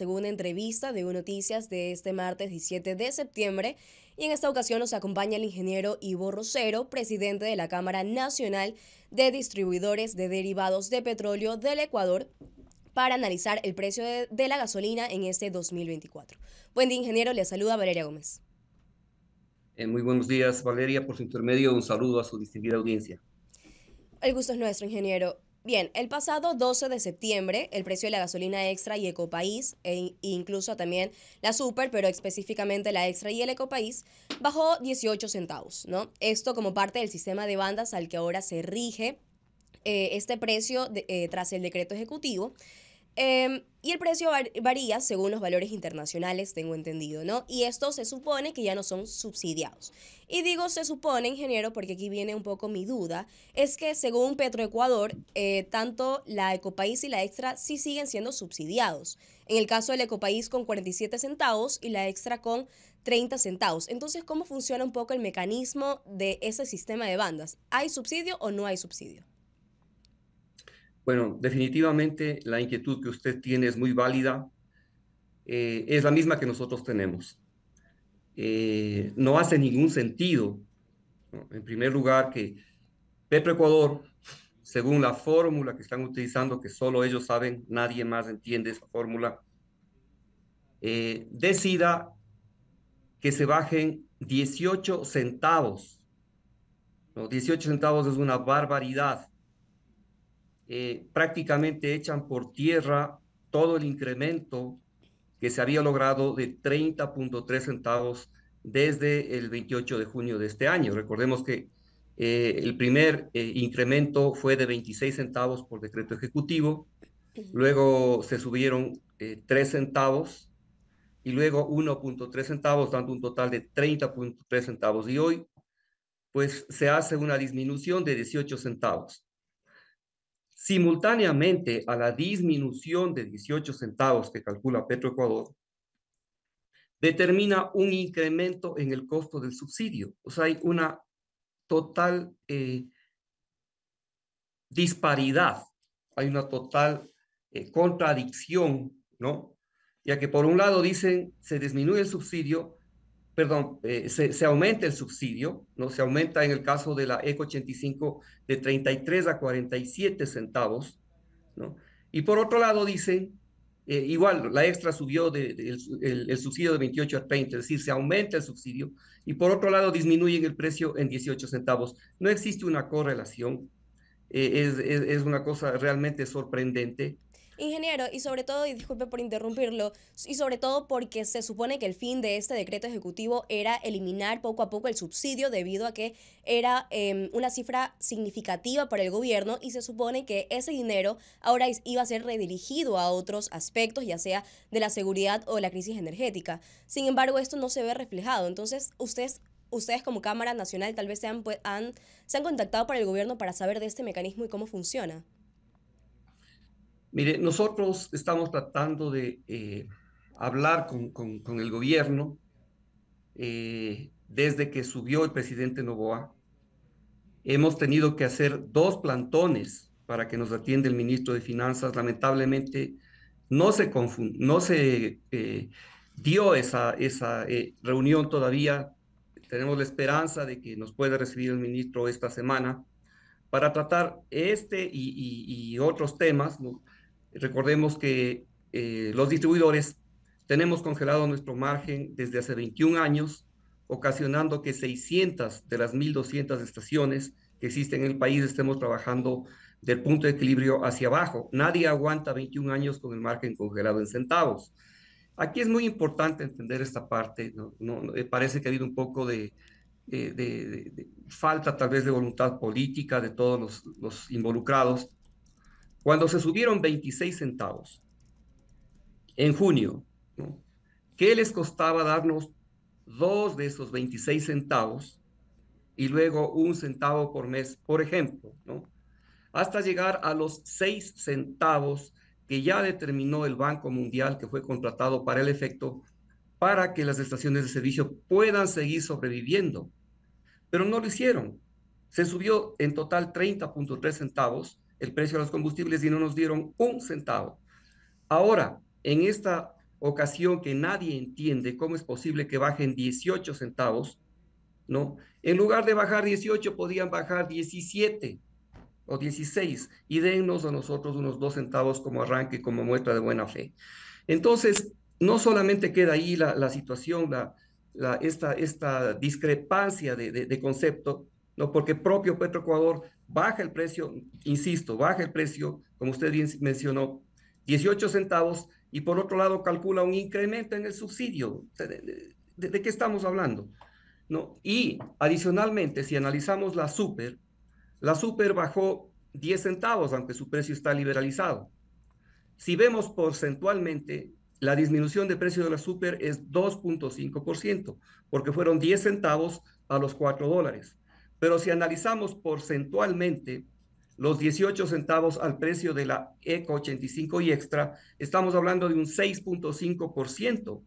según entrevista de U Noticias de este martes 17 de septiembre. Y en esta ocasión nos acompaña el ingeniero Ivo Rosero, presidente de la Cámara Nacional de Distribuidores de Derivados de Petróleo del Ecuador, para analizar el precio de, la gasolina en este 2024. Buen día, ingeniero. Le saluda Valeria Gómez. Eh, muy buenos días, Valeria. Por su intermedio, un saludo a su distinguida audiencia. El gusto es nuestro, ingeniero. Bien, el pasado 12 de septiembre, el precio de la gasolina extra y Ecopaís, e incluso también la super, pero específicamente la extra y el Ecopaís, bajó 18 centavos, ¿no? Esto como parte del sistema de bandas al que ahora se rige eh, este precio eh, tras el decreto ejecutivo. Em, y el precio varía según los valores internacionales, tengo entendido, ¿no? Y esto se supone que ya no son subsidiados. Y digo se supone, ingeniero, porque aquí viene un poco mi duda, es que según Petroecuador, eh, tanto la Ecopaís y la Extra sí siguen siendo subsidiados. En el caso del Ecopaís con 47 centavos y la Extra con 30 centavos. Entonces, ¿cómo funciona un poco el mecanismo de ese sistema de bandas? ¿Hay subsidio o no hay subsidio? Bueno, definitivamente la inquietud que usted tiene es muy válida. Eh, es la misma que nosotros tenemos. Eh, no hace ningún sentido, en primer lugar, que Ecuador, según la fórmula que están utilizando, que solo ellos saben, nadie más entiende esa fórmula, eh, decida que se bajen 18 centavos. Los 18 centavos es una barbaridad eh, prácticamente echan por tierra todo el incremento que se había logrado de 30.3 centavos desde el 28 de junio de este año. Recordemos que eh, el primer eh, incremento fue de 26 centavos por decreto ejecutivo, luego se subieron 3 centavos y luego 1.3 centavos, dando un total de 30.3 centavos. Y hoy, pues se hace una disminución de 18 centavos simultáneamente a la disminución de 18 centavos que calcula Petroecuador, determina un incremento en el costo del subsidio. O sea, hay una total eh, disparidad, hay una total eh, contradicción, ¿no? Ya que por un lado dicen se disminuye el subsidio, perdón, eh, se, aumenta el subsidio, ¿no? Se aumenta en el caso de la ECO 85 de 33 a 47 centavos, ¿no? Y por otro lado dice, eh, igual, la extra subió de, el, subsidio de 28 a 30, es decir, se aumenta el subsidio y por otro lado disminuyen el precio en 18 centavos. No existe una correlación, eh, es, una cosa realmente sorprendente. Ingeniero, y sobre todo, y disculpe por interrumpirlo, y sobre todo porque se supone que el fin de este decreto ejecutivo era eliminar poco a poco el subsidio debido a que era em, una cifra significativa para el gobierno y se supone que ese dinero ahora iba a ser redirigido a otros aspectos, ya sea de la seguridad o de la crisis energética. Sin embargo, esto no se ve reflejado. Entonces, ustedes ustedes como Cámara Nacional tal vez se han, han, se han contactado para el gobierno para saber de este mecanismo y cómo funciona. Mire, nosotros estamos tratando de eh, hablar con, el gobierno eh, desde que subió el presidente Novoa. Hemos tenido que hacer dos plantones para que nos atienda el ministro de Finanzas. Lamentablemente no se, no se eh, dio esa, reunión todavía. Tenemos la esperanza de que nos pueda recibir el ministro esta semana para tratar este y, y otros temas. Recordemos que eh, los distribuidores tenemos congelado nuestro margen desde hace 21 años, ocasionando que 600 de las 1.200 estaciones que existen en el país estemos trabajando del punto de equilibrio hacia abajo. Nadie aguanta 21 años con el margen congelado en centavos. Aquí es muy importante entender esta parte. ¿no? Eh, parece que ha habido un poco eh, de, falta tal vez de voluntad política de todos los involucrados cuando se subieron 26 centavos en junio, ¿qué les costaba darnos dos de esos 26 centavos y luego un centavo por mes, por ejemplo, hasta llegar a los seis centavos que ya determinó el Banco Mundial que fue contratado para el efecto para que las estaciones de servicio puedan seguir sobreviviendo. Pero no lo hicieron. Se subió en total 30.3 centavos el precio de los combustibles y no nos dieron un centavo. Ahora, en esta ocasión que nadie entiende cómo es posible que bajen 18 centavos, ¿no? En lugar de bajar 18, podían bajar 17 o 16 y denos a nosotros unos dos centavos como arranque, como muestra de buena fe. Entonces, no solamente queda ahí la, situación, la, esta, esta discrepancia de concepto, porque propio Petro baja el precio, insisto, baja el precio, como usted bien mencionó, 18 centavos, y por otro lado calcula un incremento en el subsidio. ¿De, qué estamos hablando? Y adicionalmente, si analizamos la super, la super bajó 10 centavos, aunque su precio está liberalizado. Si vemos porcentualmente, la disminución de precio de la super es 2.5%, porque fueron 10 centavos a los 4 dólares. Pero si analizamos porcentualmente los 18 centavos al precio de la ECO 85 y extra, estamos hablando de un 6.5%.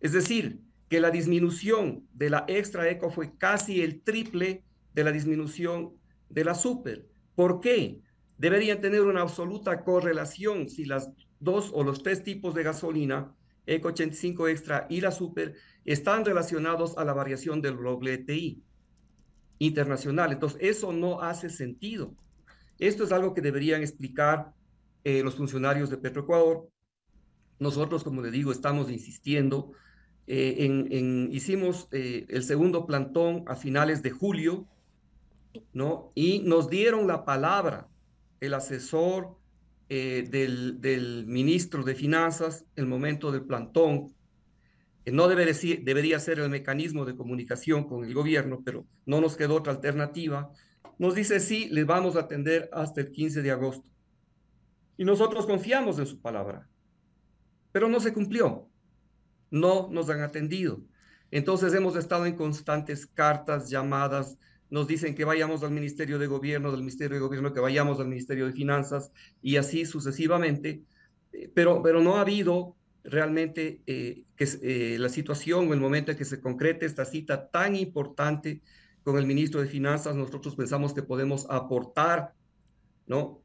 Es decir, que la disminución de la extra ECO fue casi el triple de la disminución de la super. ¿Por qué? Deberían tener una absoluta correlación si las dos o los tres tipos de gasolina, ECO 85 extra y la super, están relacionados a la variación del roble TI internacional. Entonces, eso no hace sentido. Esto es algo que deberían explicar eh, los funcionarios de Petroecuador. Nosotros, como le digo, estamos insistiendo. Eh, en, hicimos eh, el segundo plantón a finales de julio, ¿no? Y nos dieron la palabra el asesor del, del ministro de Finanzas, el momento del plantón, eh, no debería ser el mecanismo de comunicación con el gobierno, pero no nos quedó otra alternativa, nos dice sí, le vamos a atender hasta el 15 de agosto. Y nosotros confiamos en su palabra, pero no se cumplió, no nos han atendido. Entonces hemos estado en constantes cartas, llamadas, nos dicen que vayamos al Ministerio de Gobierno, del Ministerio de Gobierno, que vayamos al Ministerio de Finanzas y así sucesivamente, eh, pero, pero no ha habido realmente eh, que, eh, la situación o el momento en que se concrete esta cita tan importante con el ministro de Finanzas, nosotros pensamos que podemos aportar ¿no?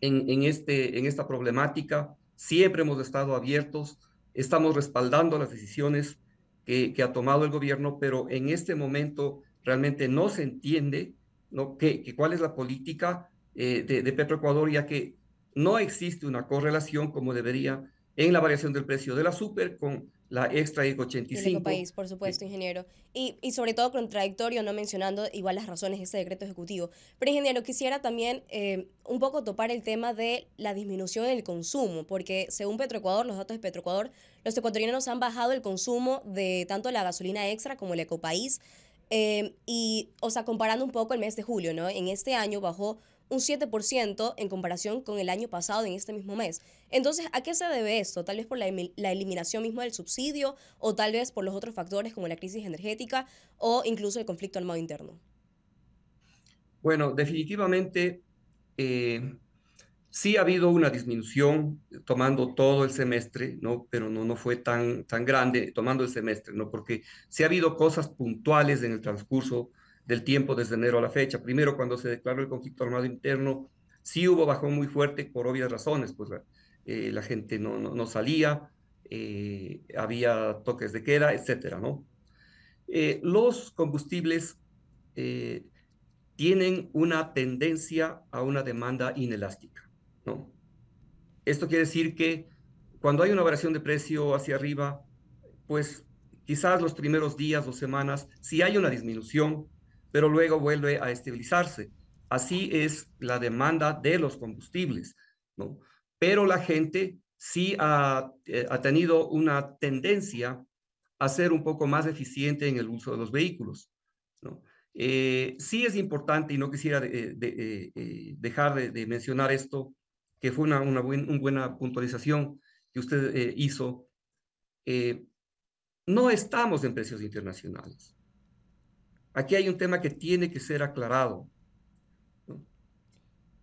en, en este, en esta problemática. Siempre hemos estado abiertos, estamos respaldando las decisiones que, ha tomado el gobierno, pero en este momento realmente no se entiende ¿no? Que, cuál es la política eh, de, de Petroecuador, ya que no existe una correlación como debería en la variación del precio de la super con la extra y 85. país, por supuesto, ingeniero. Y, y, sobre todo contradictorio, no mencionando igual las razones de ese decreto ejecutivo. Pero, ingeniero, quisiera también eh, un poco topar el tema de la disminución del consumo, porque según Petroecuador, los datos de Petroecuador, los ecuatorianos han bajado el consumo de tanto la gasolina extra como el ecopaís. Eh, y, o sea, comparando un poco el mes de julio, ¿no? En este año bajó un 7% en comparación con el año pasado en este mismo mes. Entonces, ¿a qué se debe esto? Tal vez por la, eliminación mismo del subsidio o tal vez por los otros factores como la crisis energética o incluso el conflicto armado interno. Bueno, definitivamente eh, sí ha habido una disminución eh, tomando todo el semestre, ¿no? pero no, no fue tan, tan grande tomando el semestre, ¿no? porque sí ha habido cosas puntuales en el transcurso del tiempo desde enero a la fecha. Primero, cuando se declaró el conflicto armado interno, sí hubo bajón muy fuerte por obvias razones, pues la, eh, gente no, salía, eh, había toques de queda, etcétera, ¿no? Eh, los combustibles tienen una tendencia a una demanda inelástica, ¿no? Esto quiere decir que cuando hay una variación de precio hacia arriba, pues quizás los primeros días o semanas, si hay una disminución, pero luego vuelve a estabilizarse. Así es la demanda de los combustibles, ¿no? Pero la gente sí ha, eh, ha tenido una tendencia a ser un poco más eficiente en el uso de los vehículos, ¿no? Eh, sí es importante, y no quisiera eh, dejar de, mencionar esto, que fue una, una, una buena puntualización que usted hizo. no estamos en precios internacionales. Aquí hay un tema que tiene que ser aclarado.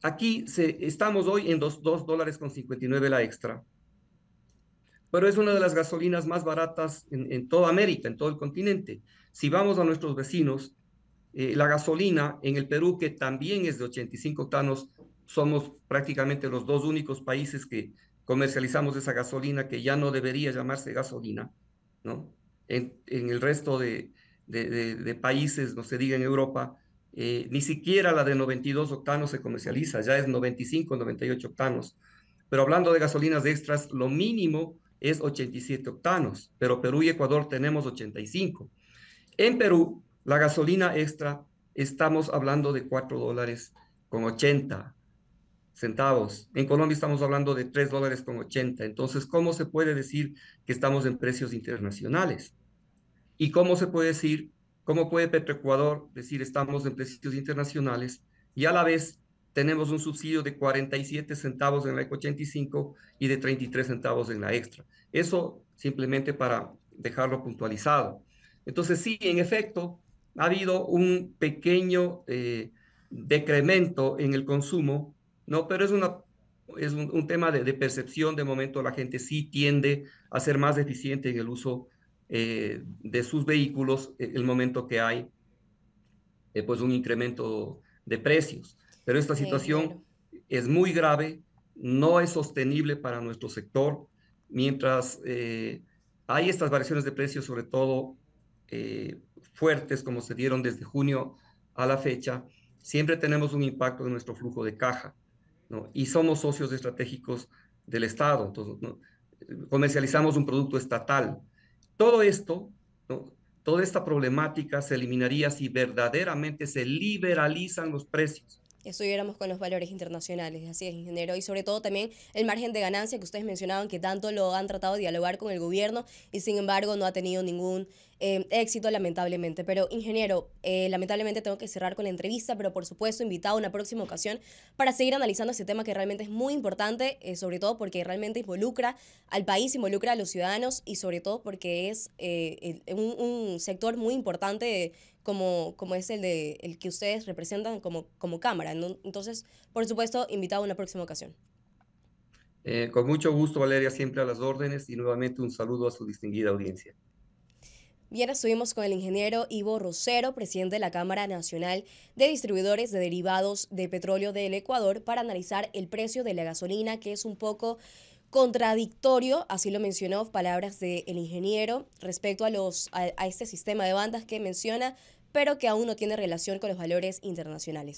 Aquí se, estamos hoy en 2, dólares con 59 la extra, pero es una de las gasolinas más baratas en, toda América, en todo el continente. Si vamos a nuestros vecinos, eh, la gasolina en el Perú, que también es de 85 octanos, somos prácticamente los dos únicos países que comercializamos esa gasolina que ya no debería llamarse gasolina, ¿no? en el resto de, de, países, no se diga en Europa, eh, ni siquiera la de 92 octanos se comercializa, ya es 95, 98 octanos. Pero hablando de gasolinas extras, lo mínimo es 87 octanos, pero Perú y Ecuador tenemos 85. En Perú, la gasolina extra, estamos hablando de 4 dólares con 80 centavos. En Colombia estamos hablando de 3 dólares con 80. Entonces, ¿cómo se puede decir que estamos en precios internacionales? y cómo se puede decir, cómo puede Petroecuador decir estamos en precios internacionales y a la vez tenemos un subsidio de 47 centavos en la ECO 85 y de 33 centavos en la extra. Eso simplemente para dejarlo puntualizado. Entonces sí, en efecto, ha habido un pequeño eh, decremento en el consumo, ¿no? Pero es una es un, tema de, de, percepción. De momento la gente sí tiende a ser más eficiente en el uso eh, de sus vehículos e, el momento que hay eh, pues un incremento de precios. Pero esta situación es muy grave, no es sostenible para nuestro sector. Mientras eh, hay estas variaciones de precios, sobre todo fuertes como se dieron desde junio a la fecha, siempre tenemos un impacto en nuestro flujo de caja. Y somos socios estratégicos del Estado. Entonces, comercializamos un producto estatal. Todo esto, toda esta problemática se eliminaría si verdaderamente se liberalizan los precios. Estuviéramos con los valores internacionales, así es, ingeniero, y sobre todo también el margen de ganancia que ustedes mencionaban, que tanto lo han tratado de dialogar con el gobierno y sin embargo no ha tenido ningún Em, éxito, lamentablemente. Pero, ingeniero, eh, lamentablemente tengo que cerrar con la entrevista, pero por supuesto, invitado a una próxima ocasión para seguir analizando este tema que realmente es muy importante, eh, sobre todo porque realmente involucra al país, involucra a los ciudadanos y sobre todo porque es eh, un, sector muy importante. como, como es el, de, que ustedes representan como, como Cámara. Entonces, por supuesto, invitado a una próxima ocasión. con mucho gusto, Valeria, siempre a las órdenes y nuevamente un saludo a su distinguida audiencia. Bien, estuvimos con el ingeniero Ivo Rosero, presidente de la Cámara Nacional de Distribuidores de Derivados de Petróleo del Ecuador, para analizar el precio de la gasolina, que es un poco contradictorio, así lo mencionó palabras del ingeniero, respecto a, los, a este sistema de bandas que menciona, pero que aún no tiene relación con los valores internacionales.